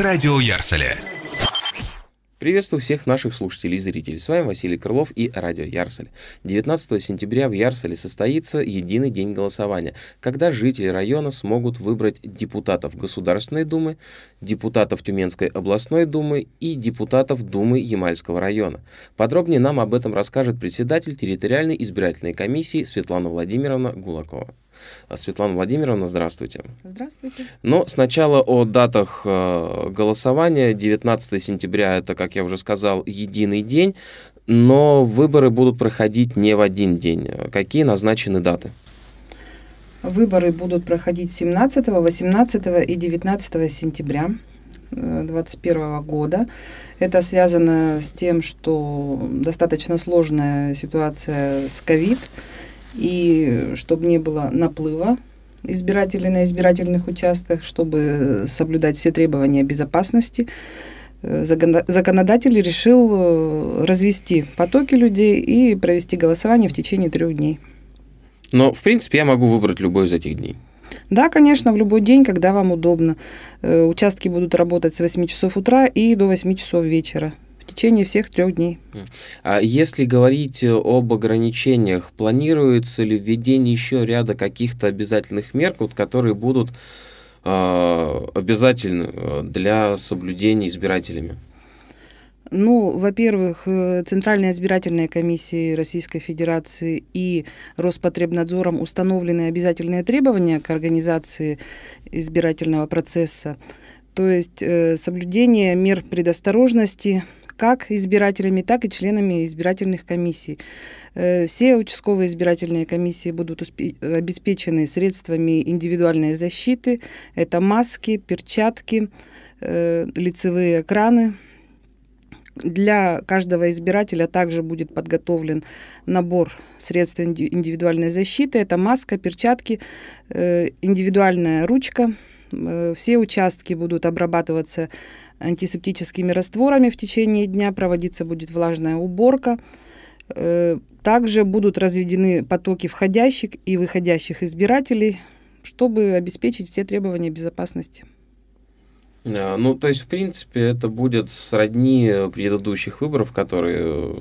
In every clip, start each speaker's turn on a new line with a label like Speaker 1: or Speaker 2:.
Speaker 1: Радио Ярсале. Приветствую всех наших слушателей и зрителей. С вами Василий Крылов и Радио Ярсель. 19 сентября в Ярселе состоится единый день голосования, когда жители района смогут выбрать депутатов Государственной Думы, депутатов Тюменской областной Думы и депутатов Думы Ямальского района. Подробнее нам об этом расскажет председатель территориальной избирательной комиссии Светлана Владимировна Гулакова. А Светлана Владимировна, здравствуйте. Здравствуйте. Но сначала о датах э, голосования. 19 сентября, это, как я уже сказал, единый день, но выборы будут проходить не в один день. Какие назначены даты?
Speaker 2: Выборы будут проходить 17, 18 и 19 сентября. 2021 э, года. Это связано с тем, что достаточно сложная ситуация с ковид. COVID и чтобы не было наплыва избирателей на избирательных участках, чтобы соблюдать все требования безопасности, э, законодатель решил э, развести потоки людей и провести голосование в течение трех дней.
Speaker 1: Но, в принципе, я могу выбрать любой из этих дней.
Speaker 2: Да, конечно, в любой день, когда вам удобно. Э, участки будут работать с 8 часов утра и до 8 часов вечера течение всех трех дней.
Speaker 1: А если говорить э, об ограничениях, планируется ли введение еще ряда каких-то обязательных мер, вот, которые будут а, э, обязательны для соблюдения избирателями?
Speaker 2: Ну, во-первых, э, Центральная избирательная комиссия Российской Федерации и Роспотребнадзором установлены обязательные требования к организации избирательного процесса, то есть э, соблюдение мер предосторожности, как избирателями, так и членами избирательных комиссий. Э, все участковые избирательные комиссии будут обеспечены средствами индивидуальной защиты. Это маски, перчатки, э, лицевые экраны. Для каждого избирателя также будет подготовлен набор средств индивидуальной защиты. Это маска, перчатки, э, индивидуальная ручка – Э, все участки будут обрабатываться антисептическими растворами в течение дня, проводиться будет влажная уборка. Э, также будут разведены потоки входящих и выходящих избирателей, чтобы обеспечить все требования безопасности.
Speaker 1: Э, ну, то есть, в принципе, это будет сродни предыдущих выборов, которые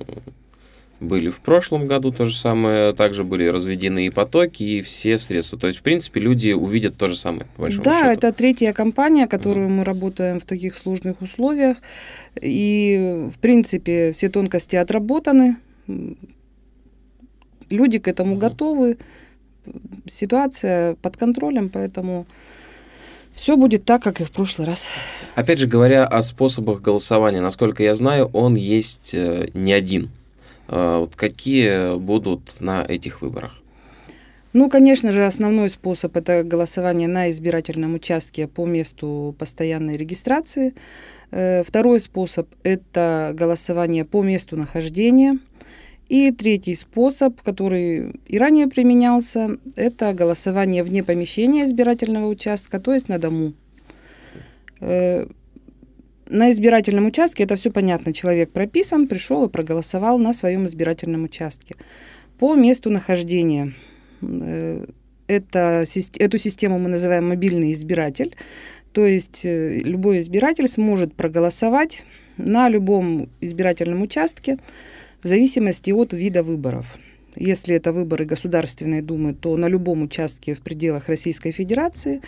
Speaker 1: были в прошлом году то же самое, также были разведены и потоки, и все средства. То есть, в принципе, люди увидят то же самое, по большому Да, счету.
Speaker 2: это третья компания, которую mm. мы работаем в таких сложных условиях, и, в принципе, все тонкости отработаны, люди к этому mm. готовы, ситуация под контролем, поэтому все будет так, как и в прошлый раз.
Speaker 1: Опять же, говоря о способах голосования, насколько я знаю, он есть э, не один – Э, вот какие будут на этих выборах?
Speaker 2: Ну, конечно же, основной способ – это голосование на избирательном участке по месту постоянной регистрации. Э, второй способ – это голосование по месту нахождения. И третий способ, который и ранее применялся, это голосование вне помещения избирательного участка, то есть на дому. Э, на избирательном участке это все понятно. Человек прописан, пришел и проголосовал на своем избирательном участке. По месту нахождения. Э, это, эту систему мы называем мобильный избиратель. То есть э, любой избиратель сможет проголосовать на любом избирательном участке в зависимости от вида выборов. Если это выборы Государственной Думы, то на любом участке в пределах Российской Федерации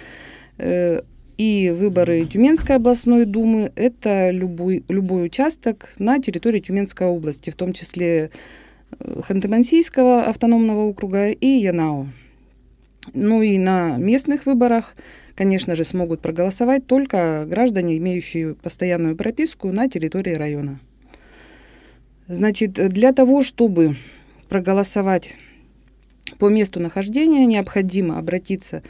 Speaker 2: э, и выборы Тюменской областной думы – это любой, любой участок на территории Тюменской области, в том числе э, Ханты-Мансийского автономного округа и Янао. Ну и на местных выборах, конечно же, смогут проголосовать только граждане, имеющие постоянную прописку на территории района. Значит, для того, чтобы проголосовать по месту нахождения, необходимо обратиться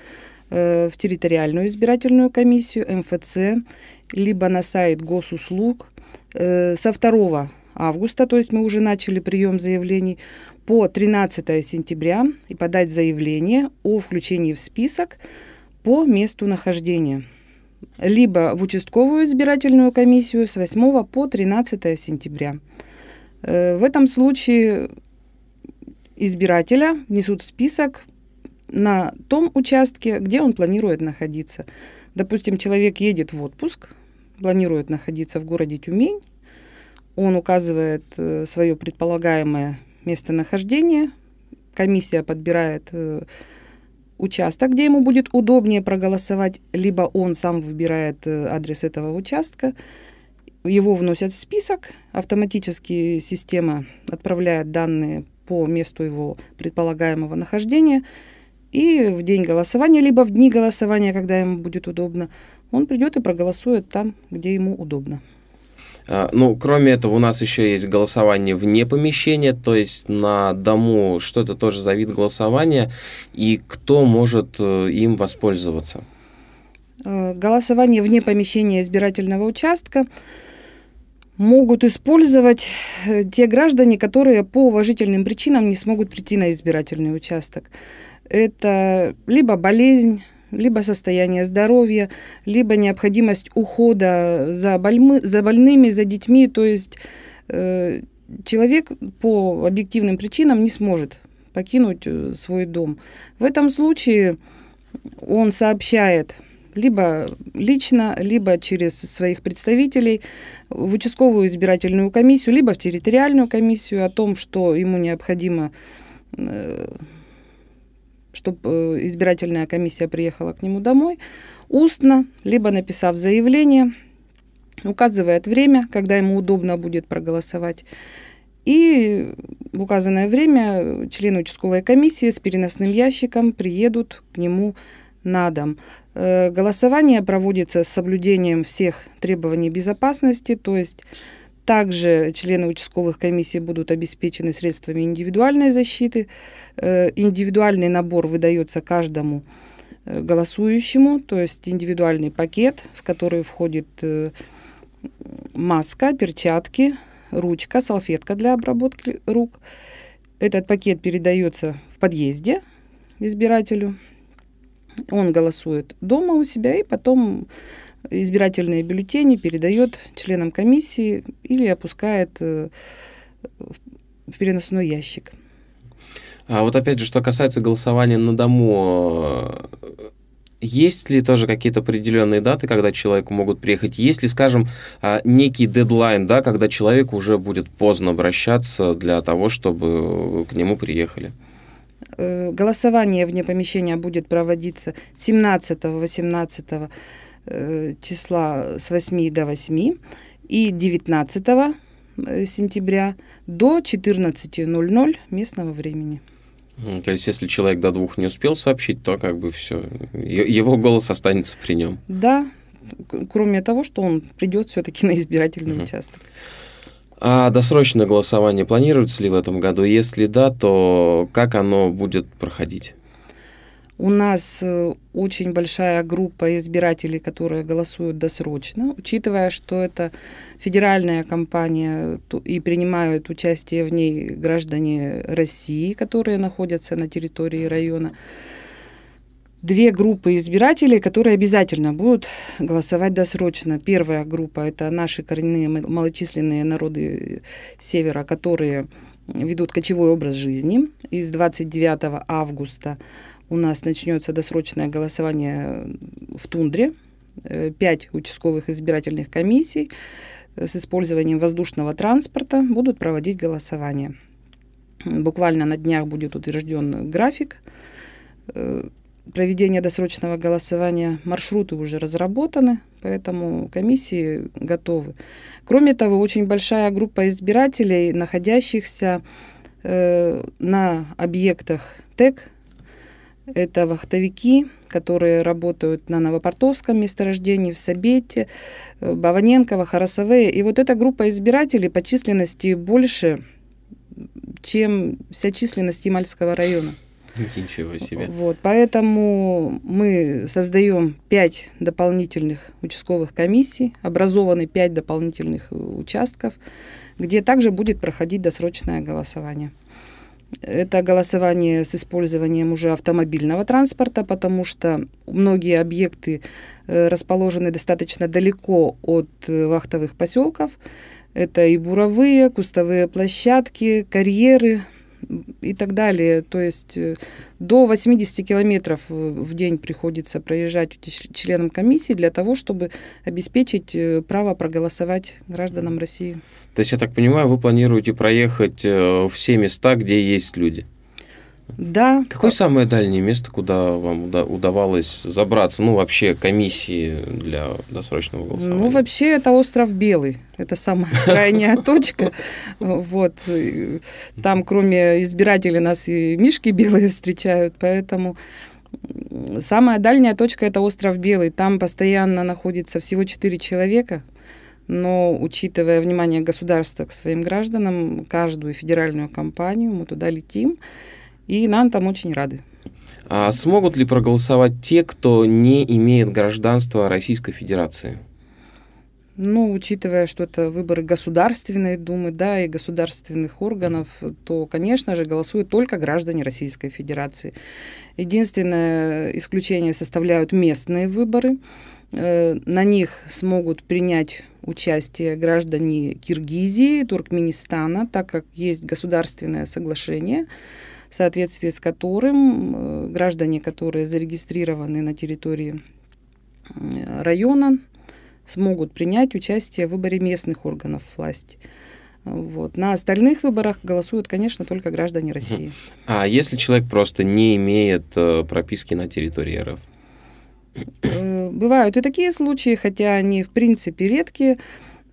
Speaker 2: Э, в территориальную избирательную комиссию, МФЦ, либо на сайт госуслуг э, со 2 августа, то есть мы уже начали прием заявлений, по 13 сентября и подать заявление о включении в список по месту нахождения либо в участковую избирательную комиссию с 8 по 13 сентября. Э, в этом случае избирателя внесут в список на том участке, где он планирует находиться. Допустим, человек едет в отпуск, планирует находиться в городе Тюмень, он указывает э, свое предполагаемое местонахождение, комиссия подбирает э, участок, где ему будет удобнее проголосовать, либо он сам выбирает э, адрес этого участка, его вносят в список, автоматически система отправляет данные по месту его предполагаемого нахождения – и в день голосования, либо в дни голосования, когда ему будет удобно, он придет и проголосует там, где ему удобно.
Speaker 1: А, ну, кроме этого, у нас еще есть голосование вне помещения, то есть на дому, что это тоже за вид голосования, и кто может э, им воспользоваться?
Speaker 2: Э, голосование вне помещения избирательного участка могут использовать э, те граждане, которые по уважительным причинам не смогут прийти на избирательный участок это либо болезнь, либо состояние здоровья, либо необходимость ухода за, больмы, за больными, за детьми. То есть э, человек по объективным причинам не сможет покинуть э, свой дом. В этом случае он сообщает либо лично, либо через своих представителей в участковую избирательную комиссию, либо в территориальную комиссию о том, что ему необходимо э, чтобы э, избирательная комиссия приехала к нему домой, устно, либо написав заявление, указывает время, когда ему удобно будет проголосовать. И в указанное время члены участковой комиссии с переносным ящиком приедут к нему на дом. Э, голосование проводится с соблюдением всех требований безопасности, то есть также члены участковых комиссий будут обеспечены средствами индивидуальной защиты. Э, индивидуальный набор выдается каждому э, голосующему, то есть индивидуальный пакет, в который входит э, маска, перчатки, ручка, салфетка для обработки рук. Этот пакет передается в подъезде избирателю он голосует дома у себя и потом избирательные бюллетени передает членам комиссии или опускает э, в переносной ящик.
Speaker 1: А вот опять же, что касается голосования на дому, есть ли тоже какие-то определенные даты, когда человеку могут приехать? Есть ли, скажем, а, некий дедлайн, да, когда человеку уже будет поздно обращаться для того, чтобы к нему приехали?
Speaker 2: Э, голосование вне помещения будет проводиться 17-18 э, числа с 8 до 8 и 19 э, сентября до 14.00 местного времени.
Speaker 1: То есть, если человек до двух не успел сообщить, то как бы все, его голос останется при нем.
Speaker 2: Да, кроме того, что он придет все-таки на избирательный угу. участок.
Speaker 1: А досрочное голосование планируется ли в этом году? Если да, то как оно будет проходить?
Speaker 2: У нас э, очень большая группа избирателей, которые голосуют досрочно, учитывая, что это федеральная кампания и принимают участие в ней граждане России, которые находятся на территории района две группы избирателей, которые обязательно будут голосовать досрочно. Первая группа – это наши коренные малочисленные народы Севера, которые ведут кочевой образ жизни. И с 29 августа у нас начнется досрочное голосование в тундре. Э, пять участковых избирательных комиссий э, с использованием воздушного транспорта будут проводить голосование. Буквально на днях будет утвержден график э, проведения досрочного голосования маршруты уже разработаны, поэтому комиссии готовы. Кроме того, очень большая группа избирателей, находящихся э, на объектах ТЭК, это вахтовики, которые работают на Новопортовском месторождении, в Сабете, э, Баваненково, Харасове. И вот эта группа избирателей по численности больше, чем вся численность Ямальского района.
Speaker 1: Ничего себе.
Speaker 2: Вот, поэтому мы создаем пять дополнительных участковых комиссий, образованы пять дополнительных э, участков, где также будет проходить досрочное голосование. Это голосование с использованием уже автомобильного транспорта, потому что многие объекты э, расположены достаточно далеко от э, вахтовых поселков. Это и буровые, кустовые площадки, карьеры, и так далее. То есть э, до 80 километров э, в день приходится проезжать членам комиссии для того, чтобы обеспечить э, право проголосовать гражданам России.
Speaker 1: То есть, я так понимаю, вы планируете проехать все места, где есть люди? Да. Какое как... самое дальнее место, куда вам удавалось забраться? Ну, вообще, комиссии для досрочного ну, голосования?
Speaker 2: Ну, вообще, это остров Белый. Это самая крайняя точка. Вот. Там, кроме избирателей, нас и мишки белые встречают, поэтому... Самая дальняя точка – это остров Белый. Там постоянно находится всего 4 человека, но учитывая внимание государства к своим гражданам, каждую федеральную компанию мы туда летим и нам там очень
Speaker 1: рады. А смогут ли проголосовать те, кто не имеет гражданства Российской Федерации?
Speaker 2: Ну, учитывая, что это выборы Государственной Думы, да, и государственных органов, то, конечно же, голосуют только граждане Российской Федерации. Единственное исключение составляют местные выборы. Э, на них смогут принять участие граждане Киргизии, Туркменистана, так как есть государственное соглашение, в соответствии с которым э, граждане, которые зарегистрированы на территории э, района, смогут принять участие в выборе местных органов власти. Вот. На остальных выборах голосуют, конечно, только граждане России.
Speaker 1: А если человек просто не имеет прописки на территории РФ?
Speaker 2: Э, бывают и такие случаи, хотя они, в принципе, редкие.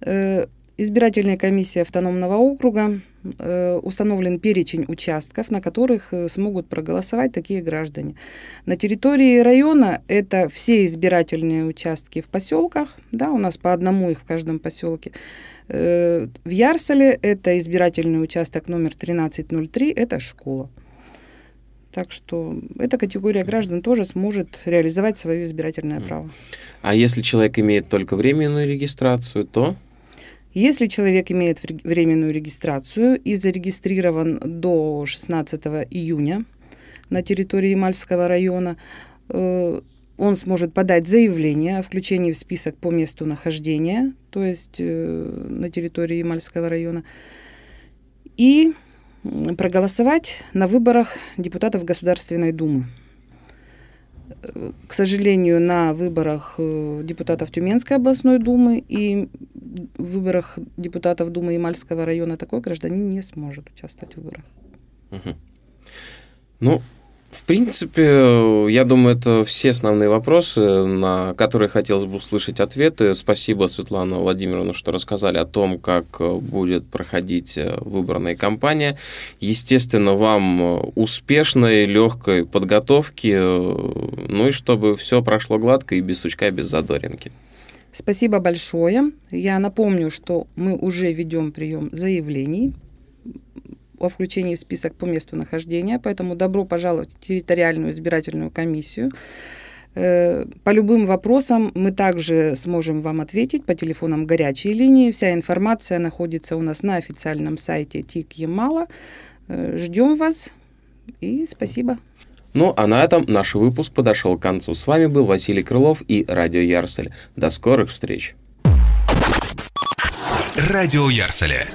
Speaker 2: Э, избирательная комиссия автономного округа э, установлен перечень участков, на которых смогут проголосовать такие граждане. На территории района это все избирательные участки в поселках, да, у нас по одному их в каждом поселке. В Ярселе это избирательный участок номер 1303, это школа. Так что эта категория граждан тоже сможет реализовать свое избирательное право.
Speaker 1: А если человек имеет только временную регистрацию, то?
Speaker 2: Если человек имеет временную регистрацию и зарегистрирован до 16 июня на территории Мальского района, э, он сможет подать заявление о включении в список по месту нахождения, то есть э, на территории Мальского района. И проголосовать на выборах депутатов Государственной Думы. К сожалению, на выборах э, депутатов Тюменской областной думы и выборах депутатов Думы Ямальского района такой гражданин не сможет участвовать в выборах.
Speaker 1: Угу. Ну, в принципе, э, я думаю, это все основные вопросы, на которые хотелось бы услышать ответы. Спасибо, Светлана Владимировна, что рассказали о том, как э, будет проходить э, выбранная кампания. Естественно, вам успешной, легкой подготовки, ну и чтобы все прошло гладко и без сучка, и без задоринки.
Speaker 2: Спасибо большое. Я напомню, что мы уже ведем прием заявлений о включении в список по месту нахождения, поэтому добро пожаловать в территориальную избирательную комиссию. Э, по любым вопросам мы также сможем вам ответить по телефонам горячей линии. Вся информация находится у нас на официальном сайте ТИК Ямала. Э, ждем вас и спасибо.
Speaker 1: Ну а на этом наш выпуск подошел к концу. С вами был Василий Крылов и Радио Ярсель. До скорых встреч. Радио Ярселя.